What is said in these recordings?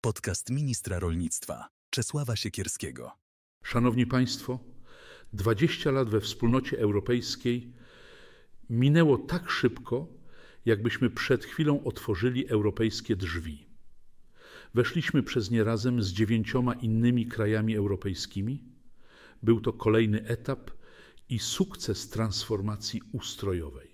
Podcast ministra rolnictwa Czesława Siekierskiego. Szanowni Państwo, 20 lat we wspólnocie europejskiej minęło tak szybko, jakbyśmy przed chwilą otworzyli europejskie drzwi. Weszliśmy przez nie razem z dziewięcioma innymi krajami europejskimi. Był to kolejny etap i sukces transformacji ustrojowej.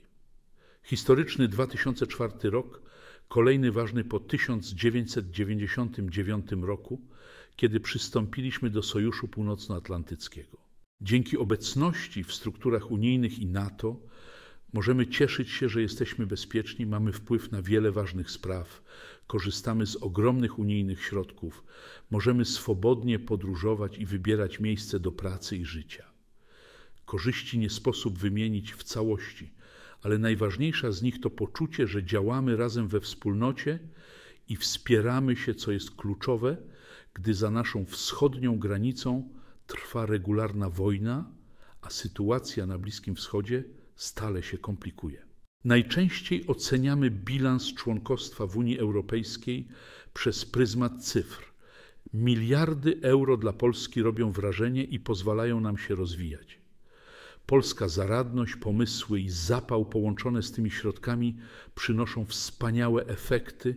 Historyczny 2004 rok, kolejny ważny po 1999 roku, kiedy przystąpiliśmy do Sojuszu Północnoatlantyckiego. Dzięki obecności w strukturach unijnych i NATO możemy cieszyć się, że jesteśmy bezpieczni, mamy wpływ na wiele ważnych spraw, korzystamy z ogromnych unijnych środków, możemy swobodnie podróżować i wybierać miejsce do pracy i życia. Korzyści nie sposób wymienić w całości ale najważniejsza z nich to poczucie, że działamy razem we wspólnocie i wspieramy się, co jest kluczowe, gdy za naszą wschodnią granicą trwa regularna wojna, a sytuacja na Bliskim Wschodzie stale się komplikuje. Najczęściej oceniamy bilans członkostwa w Unii Europejskiej przez pryzmat cyfr. Miliardy euro dla Polski robią wrażenie i pozwalają nam się rozwijać. Polska zaradność, pomysły i zapał połączone z tymi środkami przynoszą wspaniałe efekty.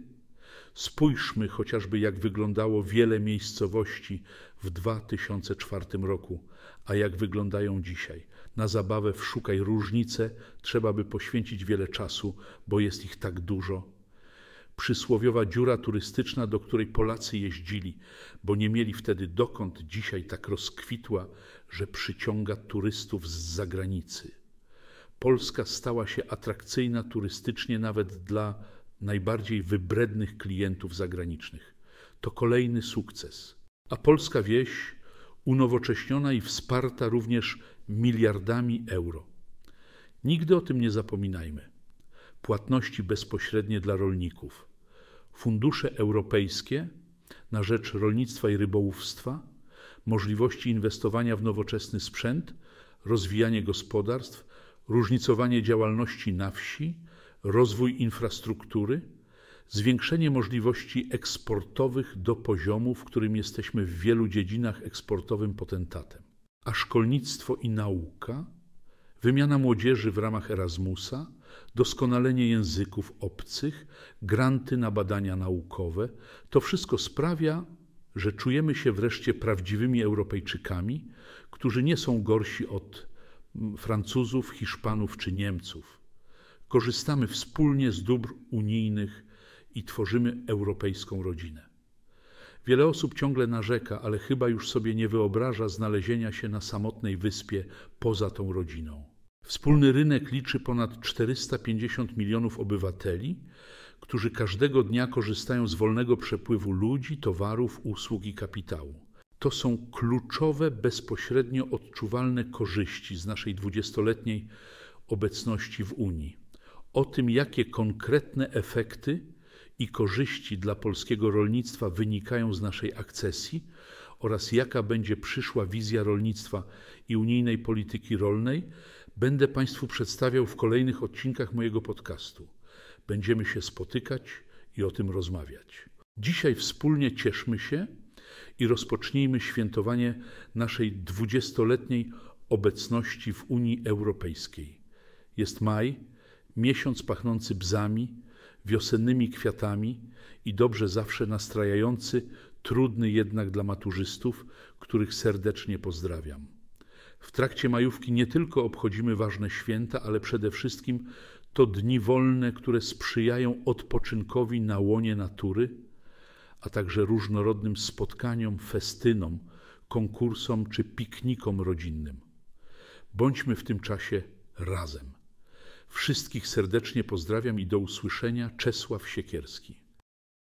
Spójrzmy chociażby, jak wyglądało wiele miejscowości w 2004 roku, a jak wyglądają dzisiaj. Na zabawę wszukaj różnice, trzeba by poświęcić wiele czasu, bo jest ich tak dużo, przysłowiowa dziura turystyczna, do której Polacy jeździli, bo nie mieli wtedy dokąd dzisiaj tak rozkwitła, że przyciąga turystów z zagranicy. Polska stała się atrakcyjna turystycznie nawet dla najbardziej wybrednych klientów zagranicznych. To kolejny sukces. A polska wieś unowocześniona i wsparta również miliardami euro. Nigdy o tym nie zapominajmy. Płatności bezpośrednie dla rolników fundusze europejskie na rzecz rolnictwa i rybołówstwa, możliwości inwestowania w nowoczesny sprzęt, rozwijanie gospodarstw, różnicowanie działalności na wsi, rozwój infrastruktury, zwiększenie możliwości eksportowych do poziomu, w którym jesteśmy w wielu dziedzinach eksportowym potentatem, a szkolnictwo i nauka, wymiana młodzieży w ramach Erasmusa, doskonalenie języków obcych, granty na badania naukowe to wszystko sprawia, że czujemy się wreszcie prawdziwymi Europejczykami, którzy nie są gorsi od mm, Francuzów, Hiszpanów czy Niemców. Korzystamy wspólnie z dóbr unijnych i tworzymy europejską rodzinę. Wiele osób ciągle narzeka, ale chyba już sobie nie wyobraża znalezienia się na samotnej wyspie poza tą rodziną. Wspólny rynek liczy ponad 450 milionów obywateli, którzy każdego dnia korzystają z wolnego przepływu ludzi, towarów, usług i kapitału. To są kluczowe, bezpośrednio odczuwalne korzyści z naszej dwudziestoletniej obecności w Unii. O tym, jakie konkretne efekty i korzyści dla polskiego rolnictwa wynikają z naszej akcesji oraz jaka będzie przyszła wizja rolnictwa i unijnej polityki rolnej, będę Państwu przedstawiał w kolejnych odcinkach mojego podcastu. Będziemy się spotykać i o tym rozmawiać. Dzisiaj wspólnie cieszmy się i rozpocznijmy świętowanie naszej dwudziestoletniej obecności w Unii Europejskiej. Jest maj, miesiąc pachnący bzami, wiosennymi kwiatami i dobrze zawsze nastrajający, trudny jednak dla maturzystów, których serdecznie pozdrawiam. W trakcie majówki nie tylko obchodzimy ważne święta, ale przede wszystkim to dni wolne, które sprzyjają odpoczynkowi na łonie natury, a także różnorodnym spotkaniom, festynom, konkursom czy piknikom rodzinnym. Bądźmy w tym czasie razem. Wszystkich serdecznie pozdrawiam i do usłyszenia Czesław Siekierski.